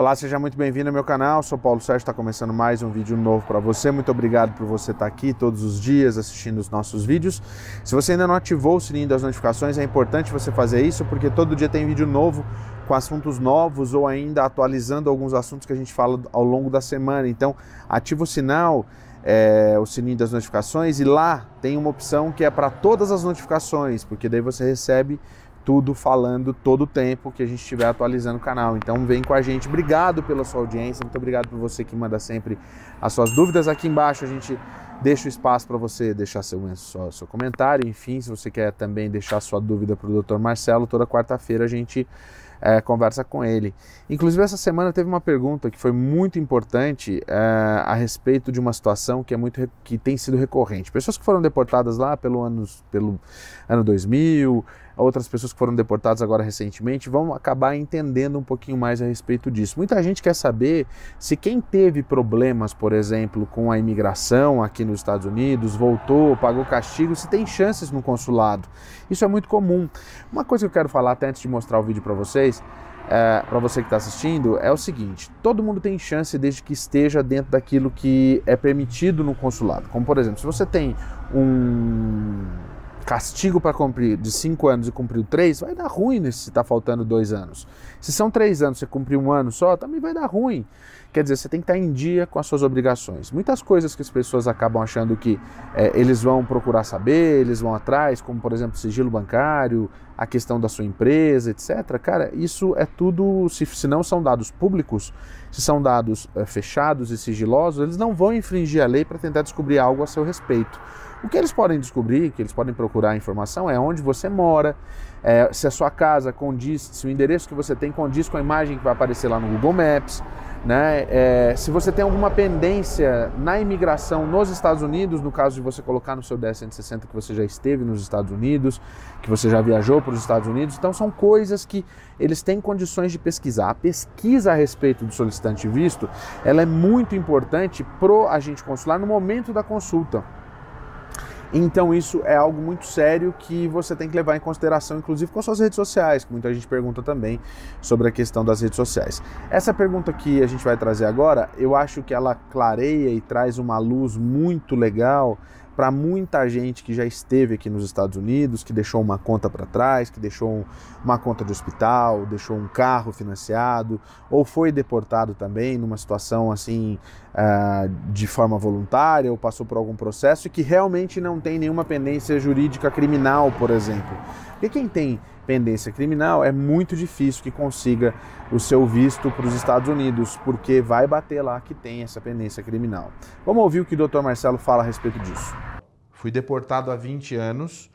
Olá, seja muito bem-vindo ao meu canal. sou Paulo Sérgio, está começando mais um vídeo novo para você. Muito obrigado por você estar tá aqui todos os dias assistindo os nossos vídeos. Se você ainda não ativou o sininho das notificações, é importante você fazer isso porque todo dia tem vídeo novo com assuntos novos ou ainda atualizando alguns assuntos que a gente fala ao longo da semana. Então, ativa o sinal, é, o sininho das notificações e lá tem uma opção que é para todas as notificações, porque daí você recebe tudo falando todo o tempo que a gente estiver atualizando o canal. Então vem com a gente. Obrigado pela sua audiência, muito obrigado por você que manda sempre as suas dúvidas. Aqui embaixo a gente deixa o espaço para você deixar seu, seu, seu, comentário. Enfim, se você quer também deixar sua dúvida para o Dr. Marcelo, toda quarta-feira a gente é, conversa com ele. Inclusive, essa semana teve uma pergunta que foi muito importante é, a respeito de uma situação que, é muito, que tem sido recorrente. Pessoas que foram deportadas lá pelo, anos, pelo ano 2000, outras pessoas que foram deportadas agora recentemente, vão acabar entendendo um pouquinho mais a respeito disso. Muita gente quer saber se quem teve problemas, por exemplo, com a imigração aqui nos Estados Unidos, voltou, pagou castigo, se tem chances no consulado. Isso é muito comum. Uma coisa que eu quero falar até antes de mostrar o vídeo para vocês é, para você que está assistindo é o seguinte: todo mundo tem chance desde que esteja dentro daquilo que é permitido no consulado. Como por exemplo, se você tem um castigo para cumprir de cinco anos e cumpriu três, vai dar ruim nesse, se está faltando dois anos. Se são três anos, você cumpriu um ano só, também vai dar ruim. Quer dizer, você tem que estar tá em dia com as suas obrigações. Muitas coisas que as pessoas acabam achando que é, eles vão procurar saber, eles vão atrás, como por exemplo sigilo bancário, a questão da sua empresa, etc. Cara, isso é tudo, se, se não são dados públicos, se são dados é, fechados e sigilosos, eles não vão infringir a lei para tentar descobrir algo a seu respeito. O que eles podem descobrir, que eles podem procurar informação, é onde você mora, é, se a sua casa condiz, se o endereço que você tem condiz com a imagem que vai aparecer lá no Google Maps, né? É, se você tem alguma pendência na imigração nos Estados Unidos, no caso de você colocar no seu DS-160 que você já esteve nos Estados Unidos, que você já viajou para os Estados Unidos, então são coisas que eles têm condições de pesquisar. A pesquisa a respeito do solicitante visto, ela é muito importante pro agente consular no momento da consulta. Então isso é algo muito sério que você tem que levar em consideração, inclusive com suas redes sociais, que muita gente pergunta também sobre a questão das redes sociais. Essa pergunta que a gente vai trazer agora, eu acho que ela clareia e traz uma luz muito legal para muita gente que já esteve aqui nos Estados Unidos, que deixou uma conta para trás, que deixou uma conta de hospital, deixou um carro financiado, ou foi deportado também numa situação assim uh, de forma voluntária, ou passou por algum processo e que realmente não tem nenhuma pendência jurídica criminal, por exemplo. E quem tem pendência criminal é muito difícil que consiga o seu visto para os Estados Unidos, porque vai bater lá que tem essa pendência criminal. Vamos ouvir o que o Dr. Marcelo fala a respeito disso. Fui deportado há 20 anos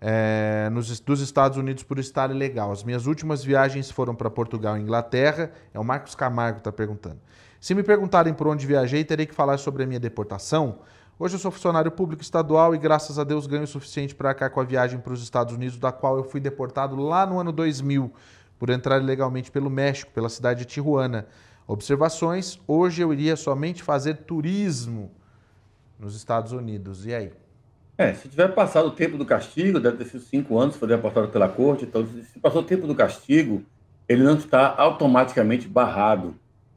é, nos, dos Estados Unidos por estar ilegal. As minhas últimas viagens foram para Portugal e Inglaterra. É o Marcos Camargo que está perguntando. Se me perguntarem por onde viajei, terei que falar sobre a minha deportação. Hoje eu sou funcionário público estadual e, graças a Deus, ganho o suficiente para cá com a viagem para os Estados Unidos, da qual eu fui deportado lá no ano 2000, por entrar ilegalmente pelo México, pela cidade de Tijuana. Observações: hoje eu iria somente fazer turismo nos Estados Unidos. E aí? É, se tiver passado o tempo do castigo, deve ter sido cinco anos, foi deportado pela corte, então se passou o tempo do castigo, ele não está automaticamente barrado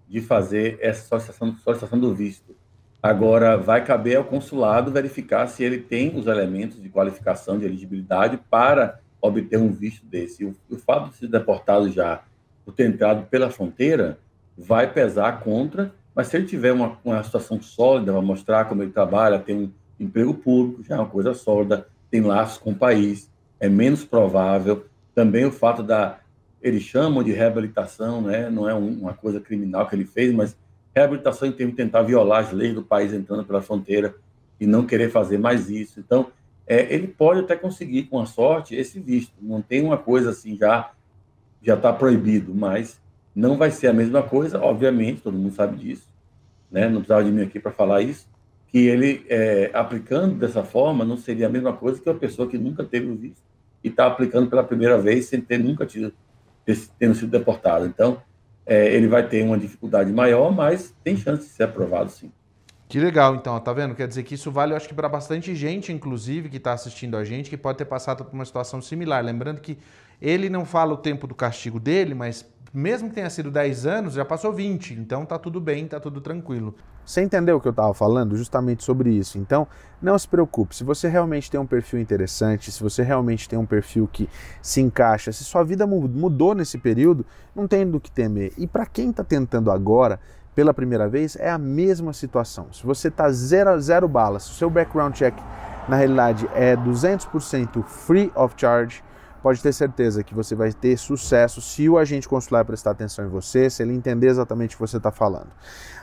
de fazer essa solicitação, solicitação do visto. Agora, vai caber ao consulado verificar se ele tem os elementos de qualificação, de elegibilidade para obter um visto desse. O, o fato de ser deportado já, o ter entrado pela fronteira, vai pesar contra, mas se ele tiver uma, uma situação sólida, vai mostrar como ele trabalha, tem um emprego público já é uma coisa sólida, tem laços com o país, é menos provável. Também o fato da. Eles chamam de reabilitação, né? não é uma coisa criminal que ele fez, mas reabilitação em termos de tentar violar as leis do país entrando pela fronteira e não querer fazer mais isso. Então, é, ele pode até conseguir, com a sorte, esse visto. Não tem uma coisa assim já já está proibido, mas não vai ser a mesma coisa, obviamente, todo mundo sabe disso. Né? Não precisava de mim aqui para falar isso, que ele, é, aplicando dessa forma, não seria a mesma coisa que uma pessoa que nunca teve o visto e está aplicando pela primeira vez sem ter nunca tido, tendo sido deportado. Então, é, ele vai ter uma dificuldade maior, mas tem chance de ser aprovado, sim. Que legal, então, tá vendo? Quer dizer que isso vale, eu acho que para bastante gente, inclusive, que está assistindo a gente, que pode ter passado por uma situação similar. Lembrando que ele não fala o tempo do castigo dele, mas mesmo que tenha sido 10 anos, já passou 20, então tá tudo bem, tá tudo tranquilo. Você entendeu o que eu estava falando justamente sobre isso? Então, não se preocupe, se você realmente tem um perfil interessante, se você realmente tem um perfil que se encaixa, se sua vida mudou nesse período, não tem do que temer. E para quem está tentando agora, pela primeira vez, é a mesma situação. Se você está zero, zero balas, se o seu background check na realidade é 200% free of charge, pode ter certeza que você vai ter sucesso se o agente consular prestar atenção em você, se ele entender exatamente o que você está falando.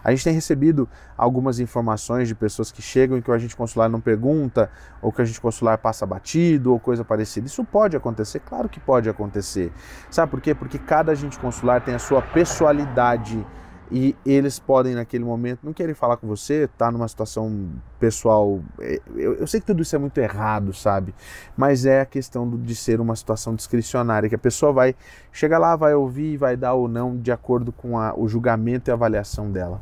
A gente tem recebido algumas informações de pessoas que chegam e que o agente consular não pergunta, ou que o agente consular passa batido, ou coisa parecida. Isso pode acontecer? Claro que pode acontecer. Sabe por quê? Porque cada agente consular tem a sua personalidade e eles podem naquele momento não querer falar com você, tá numa situação pessoal. É, eu, eu, sei que tudo isso é muito errado, sabe? Mas é a questão de ser uma situação discricionária, que a pessoa vai chegar lá, vai ouvir, vai dar ou não de acordo com a, o julgamento e avaliação dela.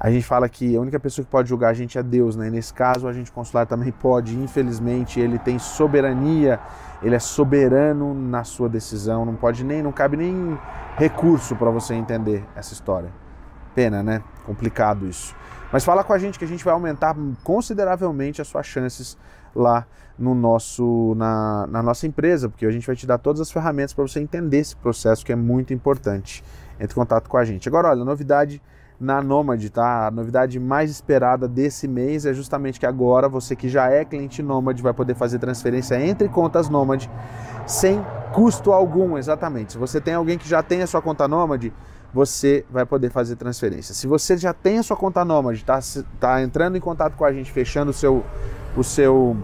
A gente fala que a única pessoa que pode julgar a gente é Deus, né? E nesse caso, o agente consular também pode. Infelizmente, ele tem soberania, ele é soberano na sua decisão. Não pode nem, não cabe nem recurso para você entender essa história. Pena, né? Complicado isso. Mas fala com a gente que a gente vai aumentar consideravelmente as suas chances lá no nosso, na, na nossa empresa, porque a gente vai te dar todas as ferramentas para você entender esse processo que é muito importante. Entre em contato com a gente. Agora, olha, novidade na Nômade, tá? A novidade mais esperada desse mês é justamente que agora você que já é cliente Nômade vai poder fazer transferência entre contas Nômade sem custo algum, exatamente. Se você tem alguém que já tem a sua conta Nômade, você vai poder fazer transferência. Se você já tem a sua conta Nômade, está tá entrando em contato com a gente, fechando o seu, o seu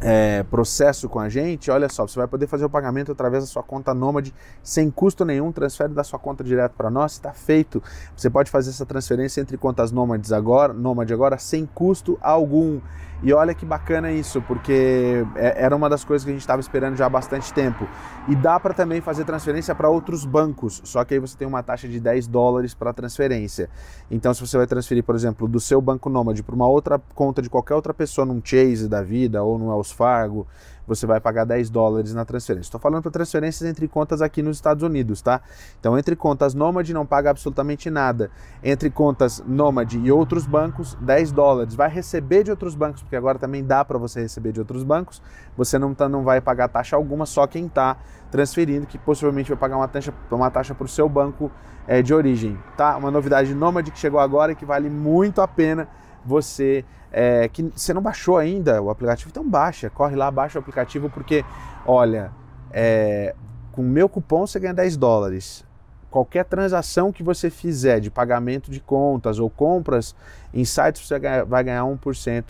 é, processo com a gente, olha só, você vai poder fazer o pagamento através da sua conta Nômade sem custo nenhum, transfere da sua conta direto para nós, está feito. Você pode fazer essa transferência entre contas Nômades agora, Nômade agora sem custo algum. E olha que bacana isso, porque é, era uma das coisas que a gente estava esperando já há bastante tempo. E dá para também fazer transferência para outros bancos, só que aí você tem uma taxa de 10 dólares para transferência. Então, se você vai transferir, por exemplo, do seu banco Nômade para uma outra conta de qualquer outra pessoa, num Chase da vida ou no Wells Fargo você vai pagar 10 dólares na transferência. Estou falando para transferências entre contas aqui nos Estados Unidos, tá? Então, entre contas Nômade não paga absolutamente nada. Entre contas Nômade e outros bancos, 10 dólares. Vai receber de outros bancos, porque agora também dá para você receber de outros bancos. Você não, tá, não vai pagar taxa alguma, só quem está transferindo, que possivelmente vai pagar uma taxa uma taxa para o seu banco é, de origem, tá? Uma novidade Nômade que chegou agora e que vale muito a pena você é, que você não baixou ainda o aplicativo, então baixa, corre lá, baixa o aplicativo, porque, olha, é, com o meu cupom você ganha 10 dólares. Qualquer transação que você fizer de pagamento de contas ou compras em sites, você vai ganhar 1%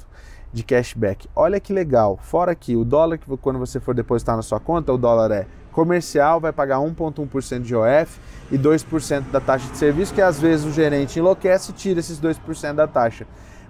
de cashback. Olha que legal. Fora que o dólar que quando você for depositar na sua conta, o dólar é comercial, vai pagar 1.1% de OF e 2% da taxa de serviço, que às vezes o gerente enlouquece e tira esses 2% da taxa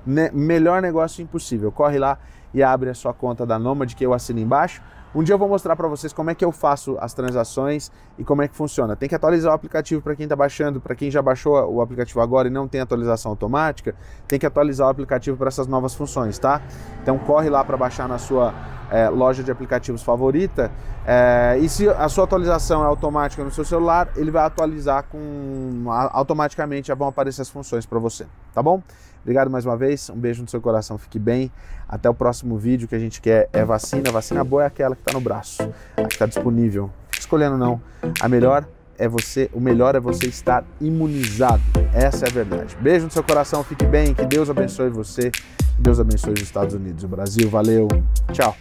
ne melhor negócio impossível. Corre lá e abre a sua conta da Nomad que eu assino embaixo. Um dia eu vou mostrar para vocês como é que eu faço as transações e como é que funciona. Tem que atualizar o aplicativo para quem está baixando, para quem já baixou o aplicativo agora e não tem atualização automática, tem que atualizar o aplicativo para essas novas funções, tá? Então corre lá para baixar na sua é, loja de aplicativos favorita. É, e se a sua atualização é automática no seu celular, ele vai atualizar com automaticamente já vão aparecer as funções para você, tá bom? Obrigado mais uma vez, um beijo no seu coração, fique bem. Até o próximo vídeo que a gente quer é vacina. Vacina boa é aquela que está no braço, a que está disponível. Fique escolhendo não. A melhor é você, o melhor é você estar imunizado. Essa é a verdade. Beijo no seu coração, fique bem, que Deus abençoe você, que Deus abençoe os Estados Unidos e o Brasil. Valeu, tchau.